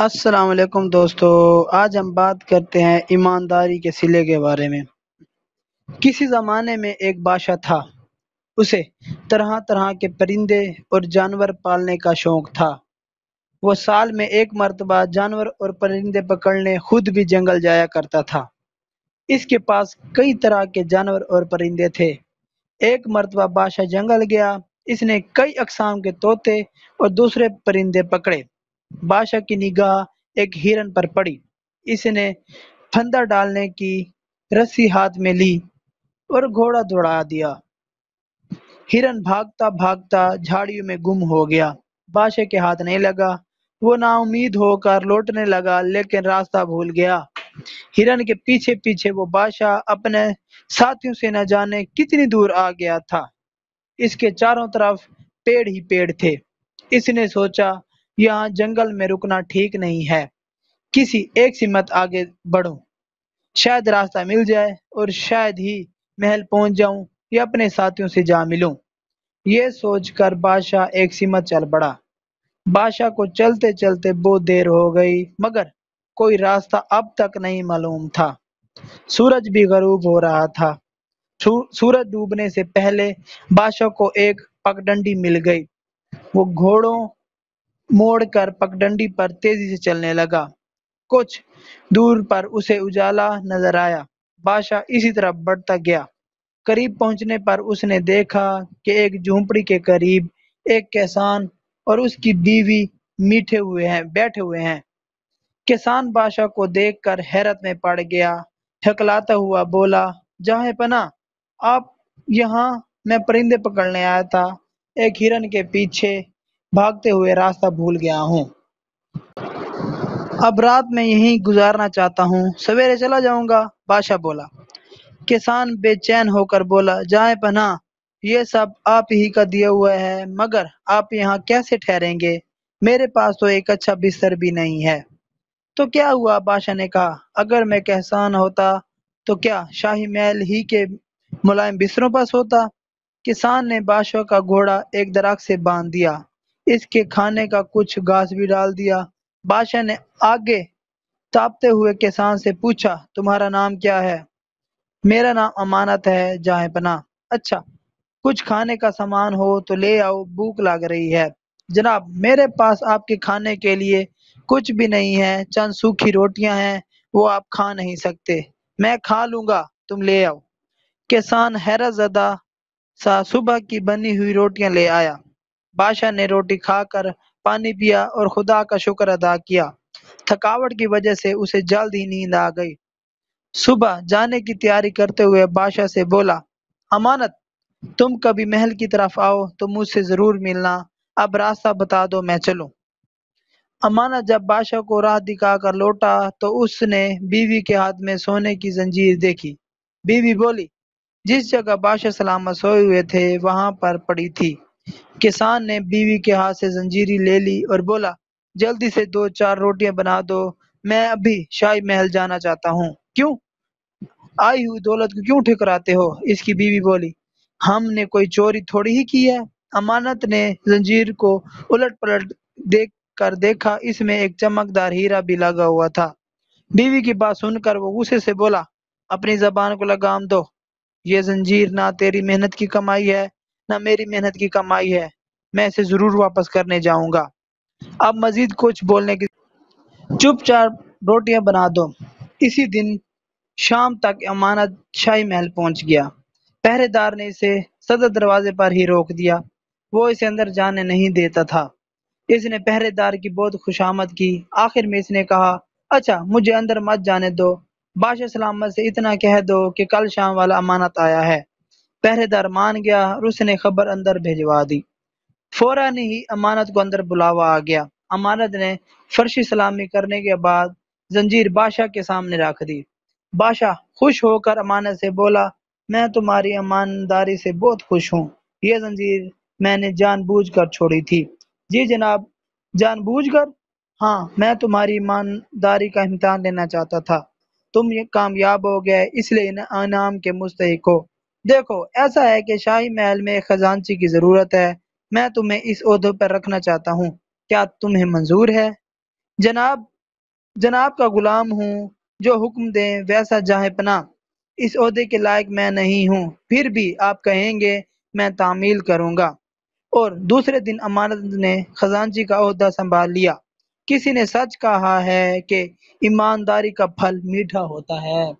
अस्सलाम वालेकुम दोस्तों आज हम बात करते हैं ईमानदारी के सिले के बारे में किसी ज़माने में एक बादशाह था उसे तरह तरह के परिंदे और जानवर पालने का शौक़ था वह साल में एक मरतबा जानवर और परिंदे पकड़ने खुद भी जंगल जाया करता था इसके पास कई तरह के जानवर और परिंदे थे एक मरतबा बादशाह जंगल गया इसने कई अकसाम के तोते और दूसरे परिंदे पकड़े बादशाह की निगाह एक हिरन पर पड़ी इसने फंदा डालने की रस्सी हाथ में ली और घोड़ा दौड़ा दिया हिरन भागता भागता झाड़ियों में गुम हो गया बादशाह के हाथ नहीं लगा वो नाउमीद होकर लौटने लगा लेकिन रास्ता भूल गया हिरन के पीछे पीछे वो बादशाह अपने साथियों से न जाने कितनी दूर आ गया था इसके चारों तरफ पेड़ ही पेड़ थे इसने सोचा यहाँ जंगल में रुकना ठीक नहीं है किसी एक सीमत आगे बढ़ो शायद रास्ता मिल जाए और शायद ही महल पहुंच जाऊं या अपने साथियों से जा मिलूं ये सोचकर बादशाह एक सीमत चल पड़ा बादशाह को चलते चलते बहुत देर हो गई मगर कोई रास्ता अब तक नहीं मालूम था सूरज भी गरूब हो रहा था सूरज डूबने से पहले बादशाह को एक पगडंडी मिल गई वो घोड़ों मोड़कर पगडंडी पर तेजी से चलने लगा। कुछ दूर पर उसे उजाला नजर आया। बादशाह इसी तरह बढ़ता गया। करीब पहुंचने पर उसने देखा कि एक झोंपड़ी के करीब एक किसान और उसकी बीवी मीठे हुए हैं बैठे हुए हैं किसान बादशाह को देखकर हैरत में पड़ गया ठकलाता हुआ बोला जाहे पना आप यहाँ मैं परिंदे पकड़ने आया था एक हिरन के पीछे भागते हुए रास्ता भूल गया हूँ। अब रात में यहीं गुजारना चाहता हूँ। सवेरे चला जाऊंगा बादशाह बोला। किसान बेचैन होकर बोला, जाए पना ये सब आप ही का दिया हुआ है, मगर आप यहाँ कैसे ठहरेंगे? मेरे पास तो एक अच्छा बिस्तर भी नहीं है। तो क्या हुआ? बादशाह ने कहा, अगर मैं कहसान होता, तो क्या शाही महल ही के मुलायम बिस्तरों पर सोता? किसान ने बादशाह का घोड़ा एक दराख से बांध दिया। इसके खाने का कुछ घास भी डाल दिया। बादशाह ने आगे तापते हुए किसान से पूछा, तुम्हारा नाम क्या है? मेरा नाम अमानत है जाए पना अच्छा कुछ खाने का सामान हो तो ले आओ भूख लग रही है जनाब मेरे पास आपके खाने के लिए कुछ भी नहीं है चंद सूखी रोटियां हैं वो आप खा नहीं सकते मैं खा लूंगा तुम ले आओ किसान हैरत ज़दा सा सुबह की बनी हुई रोटियां ले आया बादशाह ने रोटी खाकर पानी पिया और खुदा का शुक्र अदा किया थकावट की वजह से उसे जल्द ही नींद आ गई सुबह जाने की तैयारी करते हुए बादशाह से बोला अमानत तुम कभी महल की तरफ आओ तो मुझसे ज़रूर मिलना अब रास्ता बता दो मैं चलू अमानत जब बादशाह को राह दिखाकर लौटा तो उसने बीवी के हाथ में सोने की जंजीर देखी बीवी बोली जिस जगह बादशाह सलामत सोए हुए थे वहां पर पड़ी थी किसान ने बीवी के हाथ से जंजीरी ले ली और बोला, जल्दी से दो-चार रोटियां बना दो, मैं अभी शाही महल जाना चाहता हूँ। क्यों? आई हुई दौलत को क्यों ठिकराते हो? इसकी बीवी बोली, हमने कोई चोरी थोड़ी ही की है। अमानत ने जंजीर को उलट-पलट देख कर देखा, इसमें एक चमकदार हीरा भी लगा हुआ था। बीवी की बात सुनकर वो गुस्से से बोला, अपनी जबान को लगाम दो। ये जंजीर ना तेरी मेहनत की कमाई है, न मेरी मेहनत की कमाई है मैं इसे ज़रूर वापस करने जाऊंगा। अब मजीद कुछ बोलने की चुपचाप रोटियां बना दो। इसी दिन शाम तक अमानत शाही महल पहुंच गया। पहरेदार ने इसे सदर दरवाजे पर ही रोक दिया। वो इसे अंदर जाने नहीं देता था। इसने पहरेदार की बहुत खुशामद की। आखिर में इसने कहा, अच्छा मुझे अंदर मत जाने दो। बादशाह सलामत से इतना कह दो कि कल शाम वाला अमानत आया है। पहरेदार मान गया और उसने खबर अंदर भिजवा दी फौरन ही अमानत को अंदर बुलावा आ गया अमानत ने फर्शी सलामी करने के बाद जंजीर बादशाह के सामने रख दी बादशाह खुश होकर अमानत से बोला मैं तुम्हारी ईमानदारी से बहुत खुश हूँ यह जंजीर मैंने जानबूझकर छोड़ी थी जी जनाब जानबूझकर हाँ मैं तुम्हारी ईमानदारी का इम्तहान लेना चाहता था तुम ये कामयाब हो गए इसलिए इनाम के मुस्तक हो देखो ऐसा है कि शाही महल में खजानची की जरूरत है मैं तुम्हें इस अहदे पर रखना चाहता हूँ क्या तुम्हें मंजूर है जनाब जनाब का गुलाम हूँ जो हुक्म दें वैसा जाहे पना इस अहदे के लायक मैं नहीं हूँ फिर भी आप कहेंगे मैं तामील करूँगा और दूसरे दिन अमानत ने खजानची का अहदा संभाल लिया किसी ने सच कहा है कि ईमानदारी का फल मीठा होता है